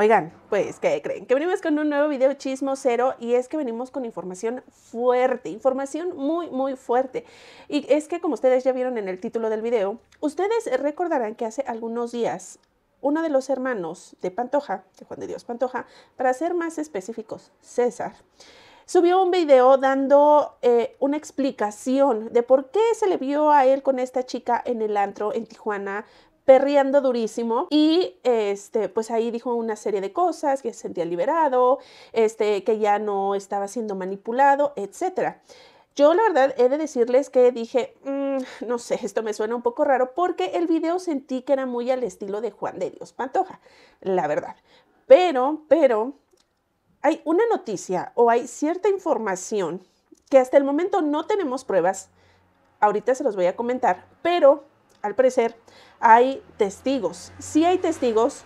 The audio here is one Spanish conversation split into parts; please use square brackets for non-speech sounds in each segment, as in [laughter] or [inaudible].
Oigan, pues, ¿qué creen? Que venimos con un nuevo video chismo cero y es que venimos con información fuerte, información muy, muy fuerte. Y es que como ustedes ya vieron en el título del video, ustedes recordarán que hace algunos días uno de los hermanos de Pantoja, de Juan de Dios Pantoja, para ser más específicos, César, subió un video dando eh, una explicación de por qué se le vio a él con esta chica en el antro en Tijuana Perriando durísimo y este, pues ahí dijo una serie de cosas, que se sentía liberado, este, que ya no estaba siendo manipulado, etc. Yo la verdad he de decirles que dije, mm, no sé, esto me suena un poco raro porque el video sentí que era muy al estilo de Juan de Dios Pantoja, la verdad. Pero, pero, hay una noticia o hay cierta información que hasta el momento no tenemos pruebas, ahorita se los voy a comentar, pero al parecer, hay testigos. Sí hay testigos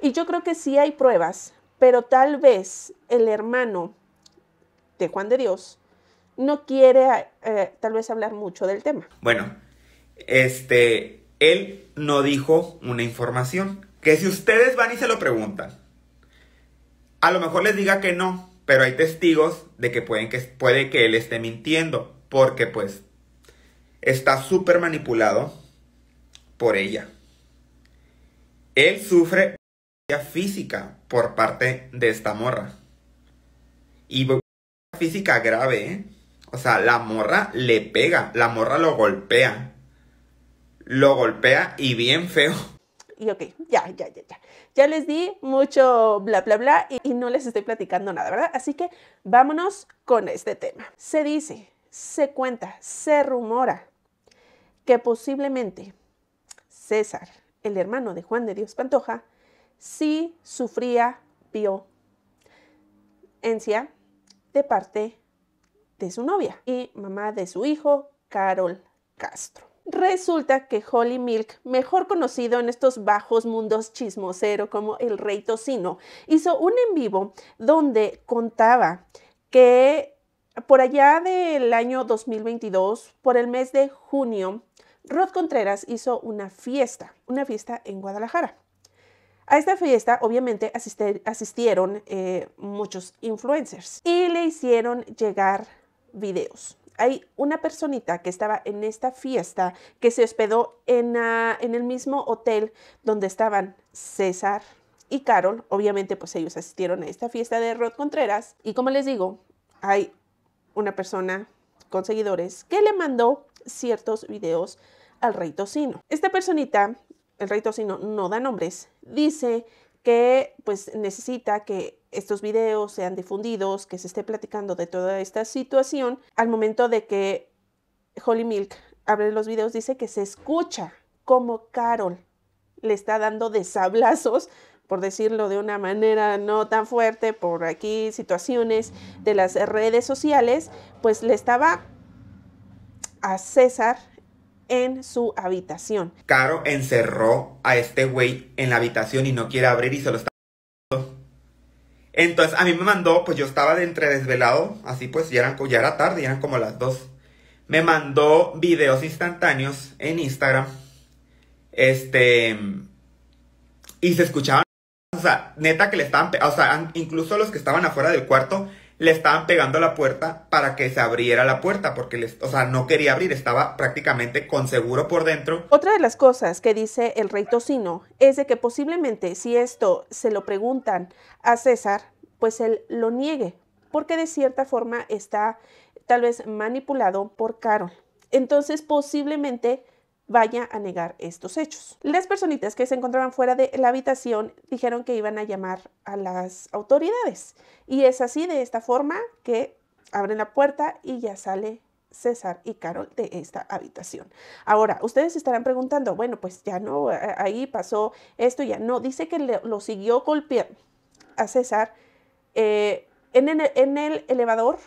y yo creo que sí hay pruebas, pero tal vez el hermano de Juan de Dios no quiere eh, tal vez hablar mucho del tema. Bueno, este, él no dijo una información que si ustedes van y se lo preguntan, a lo mejor les diga que no, pero hay testigos de que, pueden que puede que él esté mintiendo, porque pues está súper manipulado por ella. Él sufre violencia física por parte de esta morra. Y física grave, ¿eh? O sea, la morra le pega, la morra lo golpea. Lo golpea y bien feo. Y ok, ya, ya, ya, ya. Ya les di mucho bla, bla, bla y no les estoy platicando nada, ¿verdad? Así que vámonos con este tema. Se dice, se cuenta, se rumora que posiblemente César, el hermano de Juan de Dios Pantoja, sí sufría violencia de parte de su novia y mamá de su hijo, Carol Castro. Resulta que Holly Milk, mejor conocido en estos bajos mundos chismosero como el rey tocino, hizo un en vivo donde contaba que por allá del año 2022, por el mes de junio, Rod Contreras hizo una fiesta, una fiesta en Guadalajara. A esta fiesta obviamente asistieron eh, muchos influencers y le hicieron llegar videos. Hay una personita que estaba en esta fiesta que se hospedó en, ah, en el mismo hotel donde estaban César y Carol. Obviamente pues ellos asistieron a esta fiesta de Rod Contreras y como les digo, hay una persona con seguidores que le mandó ciertos videos al rey tocino. Esta personita, el rey tocino no da nombres, dice que pues necesita que estos videos sean difundidos, que se esté platicando de toda esta situación. Al momento de que holy Milk abre los videos, dice que se escucha como Carol le está dando desablazos por decirlo de una manera no tan fuerte, por aquí situaciones de las redes sociales, pues le estaba a César en su habitación. Caro encerró a este güey en la habitación y no quiere abrir y se lo está... Entonces a mí me mandó, pues yo estaba de entre desvelado, así pues ya, eran, ya era tarde, ya eran como las dos Me mandó videos instantáneos en Instagram. Este... Y se escuchaban... O sea, neta que le estaban... O sea, incluso los que estaban afuera del cuarto le estaban pegando la puerta para que se abriera la puerta, porque les, o sea, no quería abrir, estaba prácticamente con seguro por dentro. Otra de las cosas que dice el rey Tocino es de que posiblemente si esto se lo preguntan a César, pues él lo niegue, porque de cierta forma está tal vez manipulado por Carol. Entonces posiblemente vaya a negar estos hechos. Las personitas que se encontraban fuera de la habitación dijeron que iban a llamar a las autoridades y es así de esta forma que abren la puerta y ya sale César y Carol de esta habitación. Ahora, ustedes estarán preguntando, bueno, pues ya no, eh, ahí pasó esto, ya no, dice que lo siguió golpeando a César eh, en, en el elevador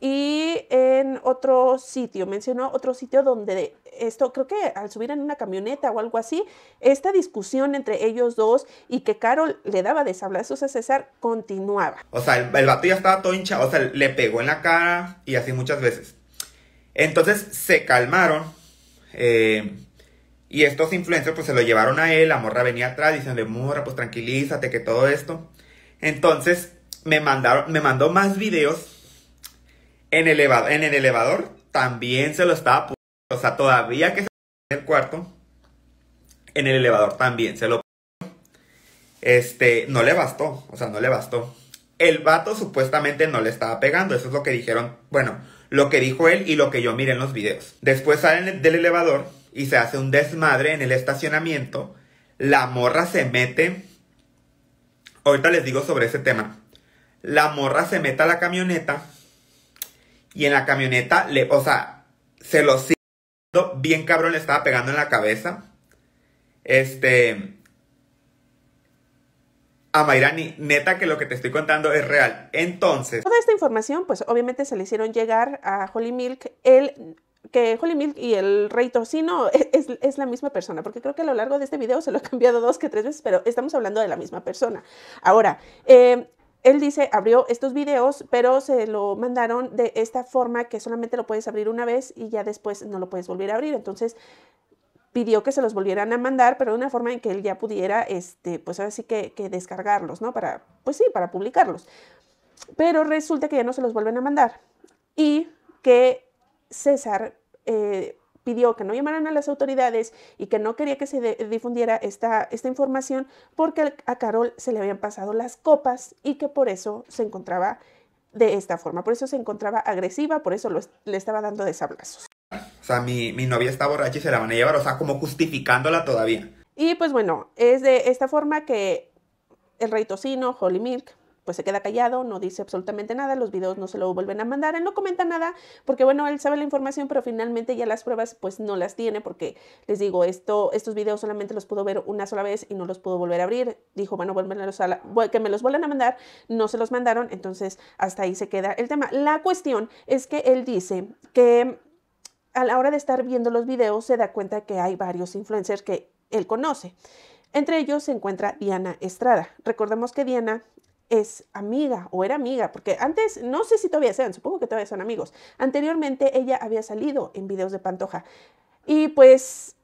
y en otro sitio, mencionó otro sitio donde esto, creo que al subir en una camioneta o algo así, esta discusión entre ellos dos y que Carol le daba desablazos a César continuaba. O sea, el, vato ya estaba todo hinchado, o sea, le pegó en la cara y así muchas veces. Entonces se calmaron eh, y estos influencers pues se lo llevaron a él, la morra venía atrás de morra, pues tranquilízate que todo esto. Entonces me mandaron, me mandó más videos en, en el elevador, también se lo estaba o sea, todavía que se en el cuarto, en el elevador también se lo este, no le bastó, o sea, no le bastó. El vato supuestamente no le estaba pegando, eso es lo que dijeron, bueno, lo que dijo él y lo que yo miré en los videos. Después salen del elevador y se hace un desmadre en el estacionamiento, la morra se mete, ahorita les digo sobre ese tema, la morra se mete a la camioneta y en la camioneta, le, o sea, se los bien cabrón le estaba pegando en la cabeza. Este. A Mayrani, neta que lo que te estoy contando es real. Entonces. Toda esta información, pues obviamente se le hicieron llegar a Holy Milk. el que Holy Milk y el Rey Torcino e-, es, la misma persona, porque creo que a lo largo de este video se lo he cambiado dos que tres veces, pero estamos hablando de la misma persona. Ahora, eh, él dice, abrió estos videos, pero se lo mandaron de esta forma que solamente lo puedes abrir una vez y ya después no lo puedes volver a abrir. Entonces pidió que se los volvieran a mandar, pero de una forma en que él ya pudiera, este, pues así que, descargarlos, ¿no? Para, pues sí, para publicarlos. Pero resulta que ya no se los vuelven a mandar y que César eh, pidió que no llamaran a las autoridades y que no quería que se difundiera esta, esta información porque a Carol se le habían pasado las copas y que por eso se encontraba de esta forma, por eso se encontraba agresiva, por eso le estaba dando desablazos. O sea, mi, mi novia está borracha y se la van a llevar, o sea, como justificándola todavía. Y pues bueno, es de esta forma que el rey tocino, Holy Milk, pues se queda callado, no dice absolutamente nada, los videos no se lo vuelven a mandar, él no comenta nada, porque bueno, él sabe la información, pero finalmente ya las pruebas pues no las tiene, porque les digo, esto, estos videos solamente los pudo ver una sola vez y no los pudo volver a abrir. Dijo, bueno, a que me los vuelvan a mandar, no se los mandaron, entonces hasta ahí se queda el tema. La cuestión es que él dice que a la hora de estar viendo los videos se da cuenta que hay varios influencers que él conoce. Entre ellos se encuentra Diana Estrada. Recordemos que Diana es amiga o era amiga, porque antes, no sé si todavía sean, supongo que todavía son amigos. Anteriormente ella había salido en videos de Pantoja. Y pues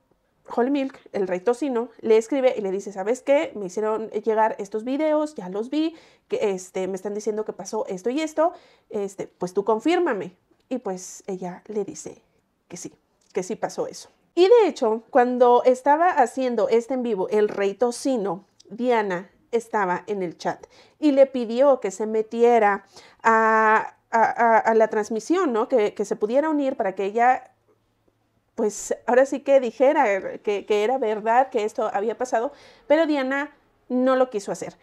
Holy Milk, el rey tocino, le escribe y le dice, ¿sabes qué? Me hicieron llegar estos videos, ya los vi, que este, me están diciendo que pasó esto y esto, este, pues tú confírmame. Y pues ella le dice que sí, que sí pasó eso. Y de hecho, cuando estaba haciendo este en vivo, el rey tocino, Diana estaba en el chat y le pidió que se metiera a, la transmisión, ¿no? Que, se pudiera unir para que ella, pues ahora sí que dijera que, que era verdad que esto había pasado, pero Diana no lo quiso hacer.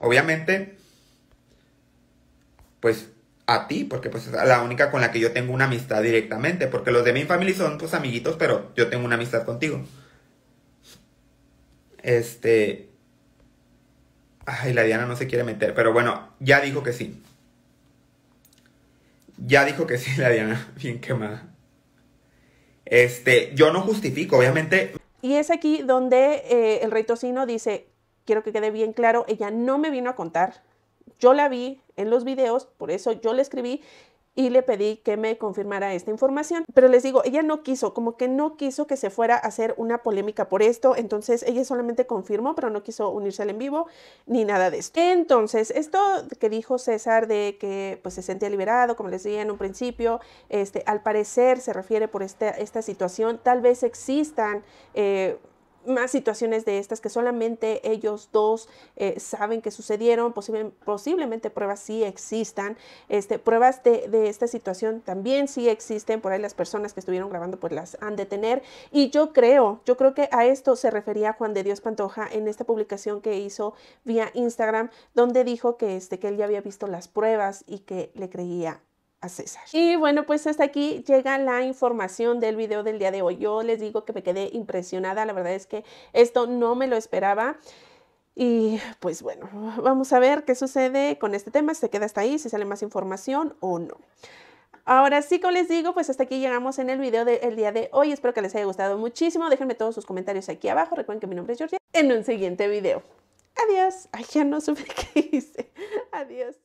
Obviamente, pues a ti, porque pues es la única con la que yo tengo una amistad directamente, porque los de mi familia son pues amiguitos, pero yo tengo una amistad contigo. Este, Ay, la Diana no se quiere meter, pero bueno, ya dijo que sí. Ya dijo que sí, [laughs] la Diana, bien quemada. Este, yo no justifico, obviamente. Y es aquí donde eh, el rey Tocino dice, quiero que quede bien claro, ella no me vino a contar. Yo la vi en los videos, por eso yo le escribí y le pedí que me confirmara esta información. Pero les digo, ella no quiso, como que no quiso que se fuera a hacer una polémica por esto, entonces ella solamente confirmó, pero no quiso unirse al en vivo ni nada de esto. Entonces, esto que dijo César de que pues se sentía liberado, como les decía en un principio, este, al parecer se refiere por esta, esta situación, tal vez existan... Eh, más situaciones de estas que solamente ellos dos eh, saben que sucedieron, posiblemente pruebas sí existan, este, pruebas de, esta situación también sí existen, por ahí las personas que estuvieron grabando pues las han de tener y yo creo, yo creo que a esto se refería Juan de Dios Pantoja en esta publicación que hizo vía Instagram donde dijo que, este, que él ya había visto las pruebas y que le creía César. Y bueno, pues hasta aquí llega la información del video del día de hoy. Yo les digo que me quedé impresionada, la verdad es que esto no me lo esperaba. Y pues bueno, vamos a ver qué sucede con este tema, si se queda hasta ahí, si sale más información o no. Ahora sí, como les digo, pues hasta aquí llegamos en el video del día de hoy. Espero que les haya gustado muchísimo. Déjenme todos sus comentarios aquí abajo. Recuerden que mi nombre es Georgia. En un siguiente video. Adiós. Ay, ya no supe [laughs] qué hice. Adiós.